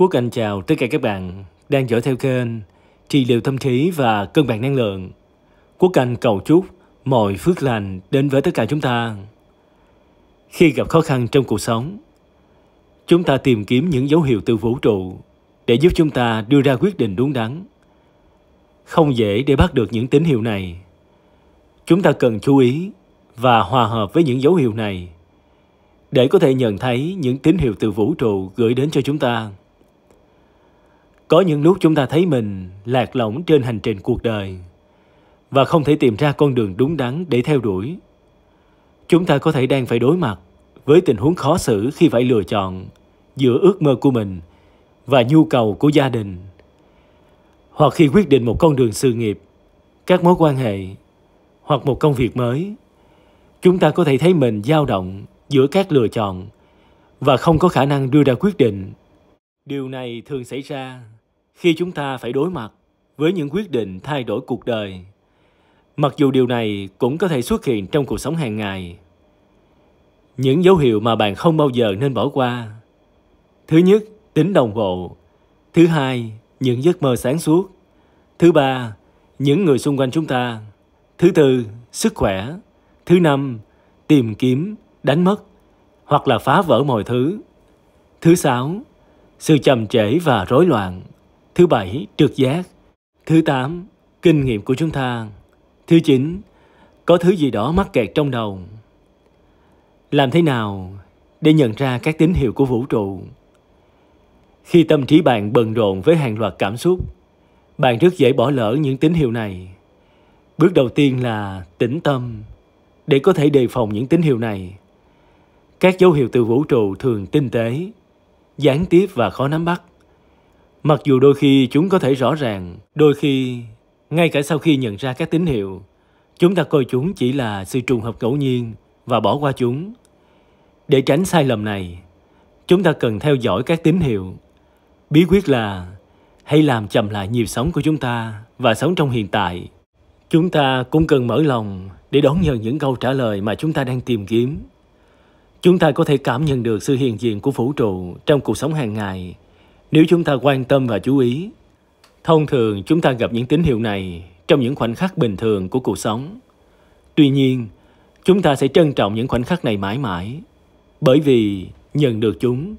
Quốc Anh chào tất cả các bạn đang dõi theo kênh trị liệu tâm trí và cân bằng năng lượng. Quốc Anh cầu chúc mọi phước lành đến với tất cả chúng ta. Khi gặp khó khăn trong cuộc sống, chúng ta tìm kiếm những dấu hiệu từ vũ trụ để giúp chúng ta đưa ra quyết định đúng đắn. Không dễ để bắt được những tín hiệu này. Chúng ta cần chú ý và hòa hợp với những dấu hiệu này để có thể nhận thấy những tín hiệu từ vũ trụ gửi đến cho chúng ta có những lúc chúng ta thấy mình lạc lõng trên hành trình cuộc đời và không thể tìm ra con đường đúng đắn để theo đuổi. Chúng ta có thể đang phải đối mặt với tình huống khó xử khi phải lựa chọn giữa ước mơ của mình và nhu cầu của gia đình. Hoặc khi quyết định một con đường sự nghiệp, các mối quan hệ hoặc một công việc mới, chúng ta có thể thấy mình dao động giữa các lựa chọn và không có khả năng đưa ra quyết định. Điều này thường xảy ra khi chúng ta phải đối mặt với những quyết định thay đổi cuộc đời mặc dù điều này cũng có thể xuất hiện trong cuộc sống hàng ngày những dấu hiệu mà bạn không bao giờ nên bỏ qua thứ nhất tính đồng bộ thứ hai những giấc mơ sáng suốt thứ ba những người xung quanh chúng ta thứ tư sức khỏe thứ năm tìm kiếm đánh mất hoặc là phá vỡ mọi thứ thứ sáu sự chậm trễ và rối loạn Thứ bảy, trực giác. Thứ tám, kinh nghiệm của chúng ta. Thứ chín, có thứ gì đó mắc kẹt trong đầu. Làm thế nào để nhận ra các tín hiệu của vũ trụ? Khi tâm trí bạn bận rộn với hàng loạt cảm xúc, bạn rất dễ bỏ lỡ những tín hiệu này. Bước đầu tiên là tĩnh tâm để có thể đề phòng những tín hiệu này. Các dấu hiệu từ vũ trụ thường tinh tế, gián tiếp và khó nắm bắt. Mặc dù đôi khi chúng có thể rõ ràng, đôi khi, ngay cả sau khi nhận ra các tín hiệu, chúng ta coi chúng chỉ là sự trùng hợp ngẫu nhiên và bỏ qua chúng. Để tránh sai lầm này, chúng ta cần theo dõi các tín hiệu. Bí quyết là hãy làm chậm lại nhịp sống của chúng ta và sống trong hiện tại. Chúng ta cũng cần mở lòng để đón nhận những câu trả lời mà chúng ta đang tìm kiếm. Chúng ta có thể cảm nhận được sự hiện diện của vũ trụ trong cuộc sống hàng ngày nếu chúng ta quan tâm và chú ý, thông thường chúng ta gặp những tín hiệu này trong những khoảnh khắc bình thường của cuộc sống. Tuy nhiên, chúng ta sẽ trân trọng những khoảnh khắc này mãi mãi, bởi vì nhận được chúng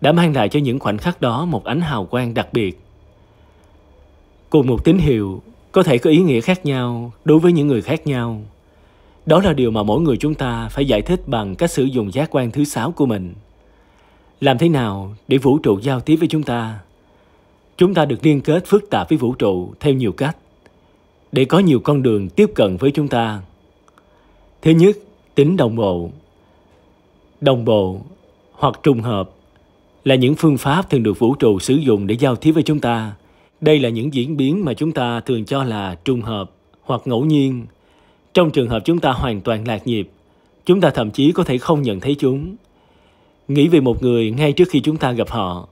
đã mang lại cho những khoảnh khắc đó một ánh hào quang đặc biệt. Cùng một tín hiệu có thể có ý nghĩa khác nhau đối với những người khác nhau. Đó là điều mà mỗi người chúng ta phải giải thích bằng cách sử dụng giác quan thứ sáu của mình – làm thế nào để vũ trụ giao tiếp với chúng ta? Chúng ta được liên kết phức tạp với vũ trụ theo nhiều cách để có nhiều con đường tiếp cận với chúng ta. Thứ nhất, tính đồng bộ. Đồng bộ hoặc trùng hợp là những phương pháp thường được vũ trụ sử dụng để giao tiếp với chúng ta. Đây là những diễn biến mà chúng ta thường cho là trùng hợp hoặc ngẫu nhiên. Trong trường hợp chúng ta hoàn toàn lạc nhịp, chúng ta thậm chí có thể không nhận thấy chúng nghĩ về một người ngay trước khi chúng ta gặp họ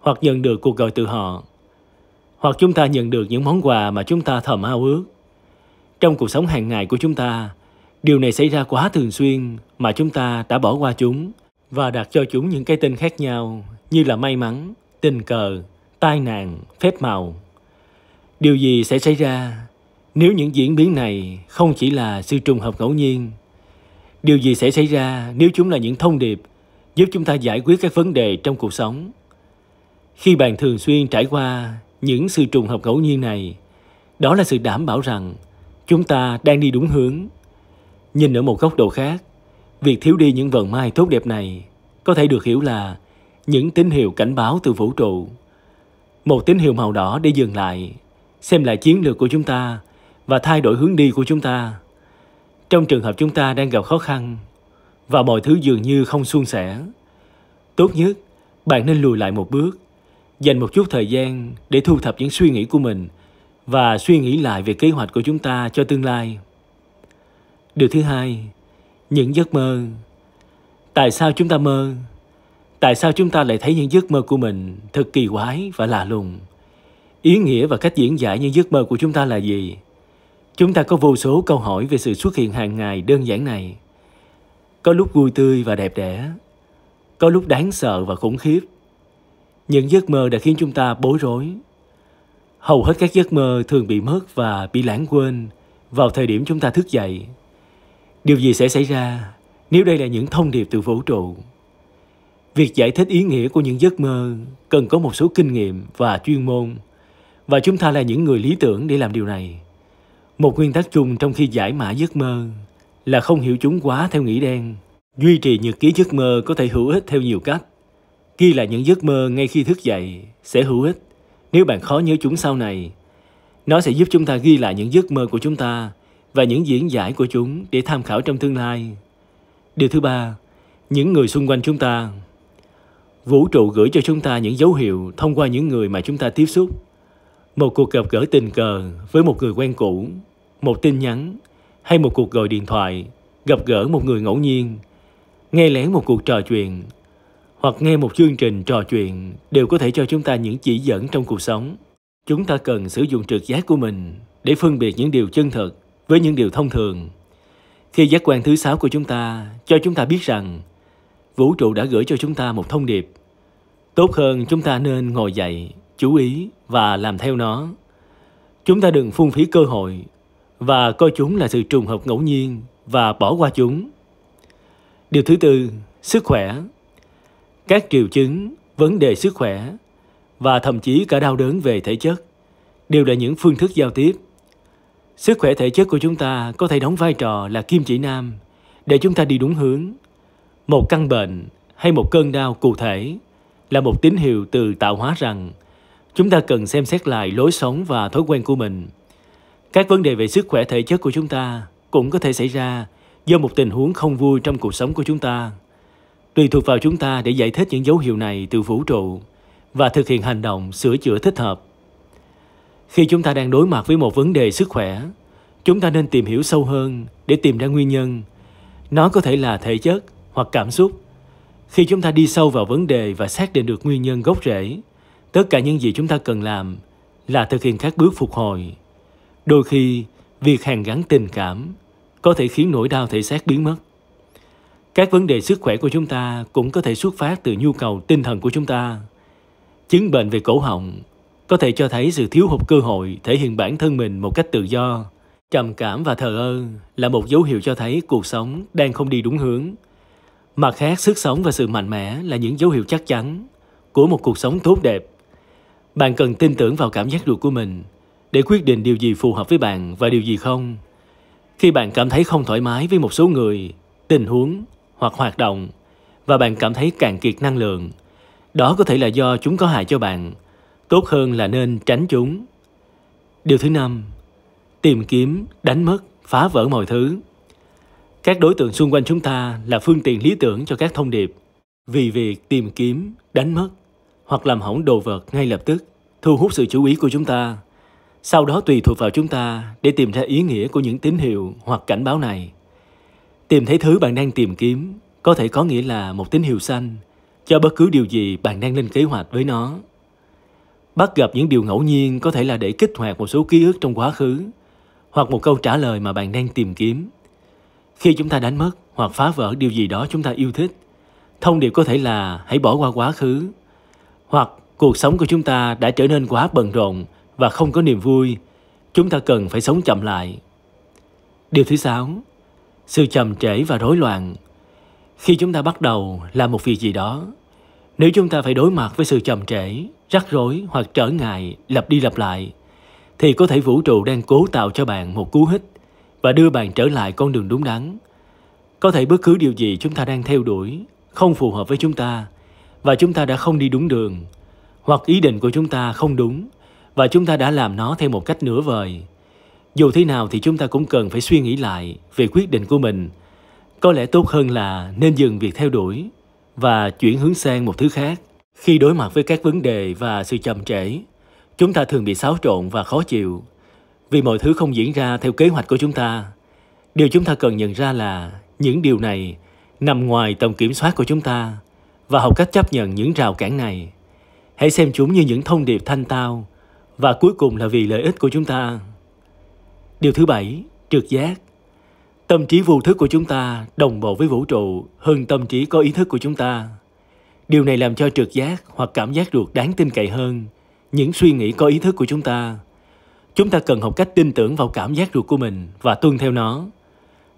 hoặc nhận được cuộc gọi từ họ hoặc chúng ta nhận được những món quà mà chúng ta thầm ao ước trong cuộc sống hàng ngày của chúng ta điều này xảy ra quá thường xuyên mà chúng ta đã bỏ qua chúng và đặt cho chúng những cái tên khác nhau như là may mắn tình cờ tai nạn phép màu điều gì sẽ xảy ra nếu những diễn biến này không chỉ là sự trùng hợp ngẫu nhiên điều gì sẽ xảy ra nếu chúng là những thông điệp giúp chúng ta giải quyết các vấn đề trong cuộc sống. Khi bạn thường xuyên trải qua những sự trùng hợp ngẫu nhiên này, đó là sự đảm bảo rằng chúng ta đang đi đúng hướng. Nhìn ở một góc độ khác, việc thiếu đi những vận may tốt đẹp này có thể được hiểu là những tín hiệu cảnh báo từ vũ trụ. Một tín hiệu màu đỏ để dừng lại, xem lại chiến lược của chúng ta và thay đổi hướng đi của chúng ta. Trong trường hợp chúng ta đang gặp khó khăn, và mọi thứ dường như không suôn sẻ. Tốt nhất, bạn nên lùi lại một bước, dành một chút thời gian để thu thập những suy nghĩ của mình và suy nghĩ lại về kế hoạch của chúng ta cho tương lai. Điều thứ hai, những giấc mơ. Tại sao chúng ta mơ? Tại sao chúng ta lại thấy những giấc mơ của mình thật kỳ quái và lạ lùng? Ý nghĩa và cách diễn giải những giấc mơ của chúng ta là gì? Chúng ta có vô số câu hỏi về sự xuất hiện hàng ngày đơn giản này có lúc vui tươi và đẹp đẽ có lúc đáng sợ và khủng khiếp những giấc mơ đã khiến chúng ta bối rối hầu hết các giấc mơ thường bị mất và bị lãng quên vào thời điểm chúng ta thức dậy điều gì sẽ xảy ra nếu đây là những thông điệp từ vũ trụ việc giải thích ý nghĩa của những giấc mơ cần có một số kinh nghiệm và chuyên môn và chúng ta là những người lý tưởng để làm điều này một nguyên tắc chung trong khi giải mã giấc mơ là không hiểu chúng quá theo nghĩ đen. Duy trì nhật ký giấc mơ có thể hữu ích theo nhiều cách. Ghi lại những giấc mơ ngay khi thức dậy sẽ hữu ích nếu bạn khó nhớ chúng sau này. Nó sẽ giúp chúng ta ghi lại những giấc mơ của chúng ta và những diễn giải của chúng để tham khảo trong tương lai. Điều thứ ba, những người xung quanh chúng ta. Vũ trụ gửi cho chúng ta những dấu hiệu thông qua những người mà chúng ta tiếp xúc. Một cuộc gặp gỡ tình cờ với một người quen cũ, một tin nhắn hay một cuộc gọi điện thoại, gặp gỡ một người ngẫu nhiên, nghe lén một cuộc trò chuyện hoặc nghe một chương trình trò chuyện đều có thể cho chúng ta những chỉ dẫn trong cuộc sống. Chúng ta cần sử dụng trực giác của mình để phân biệt những điều chân thật với những điều thông thường. Khi giác quan thứ sáu của chúng ta cho chúng ta biết rằng vũ trụ đã gửi cho chúng ta một thông điệp. Tốt hơn chúng ta nên ngồi dậy, chú ý và làm theo nó. Chúng ta đừng phung phí cơ hội và coi chúng là sự trùng hợp ngẫu nhiên và bỏ qua chúng. Điều thứ tư, sức khỏe. Các triệu chứng, vấn đề sức khỏe và thậm chí cả đau đớn về thể chất đều là những phương thức giao tiếp. Sức khỏe thể chất của chúng ta có thể đóng vai trò là kim chỉ nam để chúng ta đi đúng hướng. Một căn bệnh hay một cơn đau cụ thể là một tín hiệu từ tạo hóa rằng chúng ta cần xem xét lại lối sống và thói quen của mình các vấn đề về sức khỏe thể chất của chúng ta cũng có thể xảy ra do một tình huống không vui trong cuộc sống của chúng ta. Tùy thuộc vào chúng ta để giải thích những dấu hiệu này từ vũ trụ và thực hiện hành động sửa chữa thích hợp. Khi chúng ta đang đối mặt với một vấn đề sức khỏe, chúng ta nên tìm hiểu sâu hơn để tìm ra nguyên nhân. Nó có thể là thể chất hoặc cảm xúc. Khi chúng ta đi sâu vào vấn đề và xác định được nguyên nhân gốc rễ, tất cả những gì chúng ta cần làm là thực hiện các bước phục hồi Đôi khi, việc hàn gắn tình cảm có thể khiến nỗi đau thể xác biến mất. Các vấn đề sức khỏe của chúng ta cũng có thể xuất phát từ nhu cầu tinh thần của chúng ta. Chứng bệnh về cổ họng có thể cho thấy sự thiếu hụt cơ hội thể hiện bản thân mình một cách tự do. Trầm cảm và thờ ơ là một dấu hiệu cho thấy cuộc sống đang không đi đúng hướng. Mặt khác, sức sống và sự mạnh mẽ là những dấu hiệu chắc chắn của một cuộc sống tốt đẹp. Bạn cần tin tưởng vào cảm giác ruột của mình – để quyết định điều gì phù hợp với bạn và điều gì không. Khi bạn cảm thấy không thoải mái với một số người, tình huống hoặc hoạt động và bạn cảm thấy cạn kiệt năng lượng, đó có thể là do chúng có hại cho bạn, tốt hơn là nên tránh chúng. Điều thứ năm, tìm kiếm, đánh mất, phá vỡ mọi thứ. Các đối tượng xung quanh chúng ta là phương tiện lý tưởng cho các thông điệp. Vì việc tìm kiếm, đánh mất hoặc làm hỏng đồ vật ngay lập tức thu hút sự chú ý của chúng ta – sau đó tùy thuộc vào chúng ta để tìm ra ý nghĩa của những tín hiệu hoặc cảnh báo này. Tìm thấy thứ bạn đang tìm kiếm có thể có nghĩa là một tín hiệu xanh cho bất cứ điều gì bạn đang lên kế hoạch với nó. Bắt gặp những điều ngẫu nhiên có thể là để kích hoạt một số ký ức trong quá khứ hoặc một câu trả lời mà bạn đang tìm kiếm. Khi chúng ta đánh mất hoặc phá vỡ điều gì đó chúng ta yêu thích, thông điệp có thể là hãy bỏ qua quá khứ hoặc cuộc sống của chúng ta đã trở nên quá bận rộn và không có niềm vui, chúng ta cần phải sống chậm lại. Điều thứ sáu, sự chậm trễ và rối loạn. Khi chúng ta bắt đầu làm một việc gì đó, nếu chúng ta phải đối mặt với sự chậm trễ, rắc rối hoặc trở ngại lặp đi lặp lại, thì có thể vũ trụ đang cố tạo cho bạn một cú hích và đưa bạn trở lại con đường đúng đắn. Có thể bất cứ điều gì chúng ta đang theo đuổi không phù hợp với chúng ta và chúng ta đã không đi đúng đường, hoặc ý định của chúng ta không đúng và chúng ta đã làm nó theo một cách nửa vời. Dù thế nào thì chúng ta cũng cần phải suy nghĩ lại về quyết định của mình. Có lẽ tốt hơn là nên dừng việc theo đuổi và chuyển hướng sang một thứ khác. Khi đối mặt với các vấn đề và sự chậm trễ, chúng ta thường bị xáo trộn và khó chịu vì mọi thứ không diễn ra theo kế hoạch của chúng ta. Điều chúng ta cần nhận ra là những điều này nằm ngoài tầm kiểm soát của chúng ta và học cách chấp nhận những rào cản này. Hãy xem chúng như những thông điệp thanh tao và cuối cùng là vì lợi ích của chúng ta. Điều thứ bảy, trực giác. Tâm trí vô thức của chúng ta đồng bộ với vũ trụ hơn tâm trí có ý thức của chúng ta. Điều này làm cho trực giác hoặc cảm giác ruột đáng tin cậy hơn những suy nghĩ có ý thức của chúng ta. Chúng ta cần học cách tin tưởng vào cảm giác ruột của mình và tuân theo nó.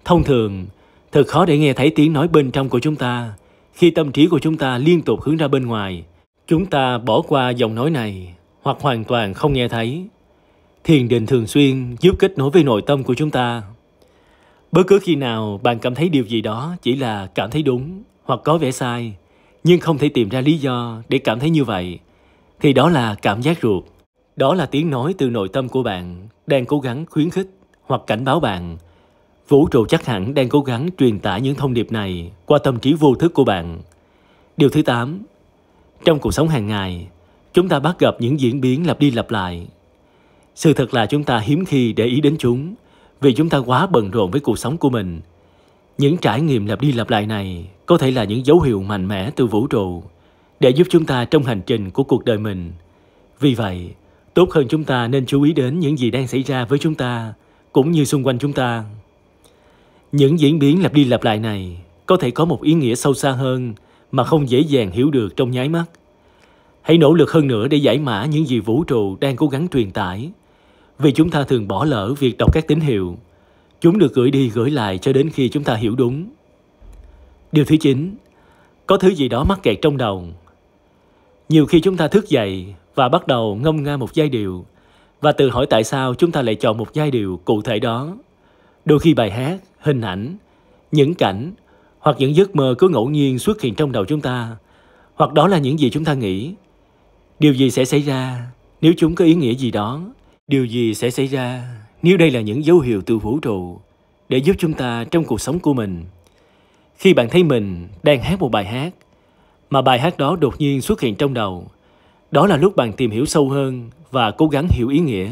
Thông thường, thật khó để nghe thấy tiếng nói bên trong của chúng ta khi tâm trí của chúng ta liên tục hướng ra bên ngoài. Chúng ta bỏ qua dòng nói này hoặc hoàn toàn không nghe thấy. Thiền định thường xuyên giúp kết nối với nội tâm của chúng ta. Bất cứ khi nào bạn cảm thấy điều gì đó chỉ là cảm thấy đúng hoặc có vẻ sai, nhưng không thể tìm ra lý do để cảm thấy như vậy, thì đó là cảm giác ruột. Đó là tiếng nói từ nội tâm của bạn đang cố gắng khuyến khích hoặc cảnh báo bạn. Vũ trụ chắc hẳn đang cố gắng truyền tải những thông điệp này qua tâm trí vô thức của bạn. Điều thứ 8. Trong cuộc sống hàng ngày, chúng ta bắt gặp những diễn biến lặp đi lặp lại. Sự thật là chúng ta hiếm khi để ý đến chúng vì chúng ta quá bận rộn với cuộc sống của mình. Những trải nghiệm lặp đi lặp lại này có thể là những dấu hiệu mạnh mẽ từ vũ trụ để giúp chúng ta trong hành trình của cuộc đời mình. Vì vậy, tốt hơn chúng ta nên chú ý đến những gì đang xảy ra với chúng ta cũng như xung quanh chúng ta. Những diễn biến lặp đi lặp lại này có thể có một ý nghĩa sâu xa hơn mà không dễ dàng hiểu được trong nháy mắt – Hãy nỗ lực hơn nữa để giải mã những gì vũ trụ đang cố gắng truyền tải. Vì chúng ta thường bỏ lỡ việc đọc các tín hiệu. Chúng được gửi đi gửi lại cho đến khi chúng ta hiểu đúng. Điều thứ 9. Có thứ gì đó mắc kẹt trong đầu. Nhiều khi chúng ta thức dậy và bắt đầu ngâm nga một giai điệu và tự hỏi tại sao chúng ta lại chọn một giai điệu cụ thể đó. Đôi khi bài hát, hình ảnh, những cảnh hoặc những giấc mơ cứ ngẫu nhiên xuất hiện trong đầu chúng ta hoặc đó là những gì chúng ta nghĩ Điều gì sẽ xảy ra nếu chúng có ý nghĩa gì đó? Điều gì sẽ xảy ra nếu đây là những dấu hiệu từ vũ trụ để giúp chúng ta trong cuộc sống của mình? Khi bạn thấy mình đang hát một bài hát mà bài hát đó đột nhiên xuất hiện trong đầu, đó là lúc bạn tìm hiểu sâu hơn và cố gắng hiểu ý nghĩa.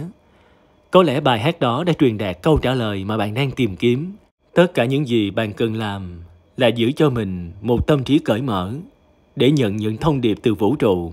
Có lẽ bài hát đó đã truyền đạt câu trả lời mà bạn đang tìm kiếm. Tất cả những gì bạn cần làm là giữ cho mình một tâm trí cởi mở để nhận những thông điệp từ vũ trụ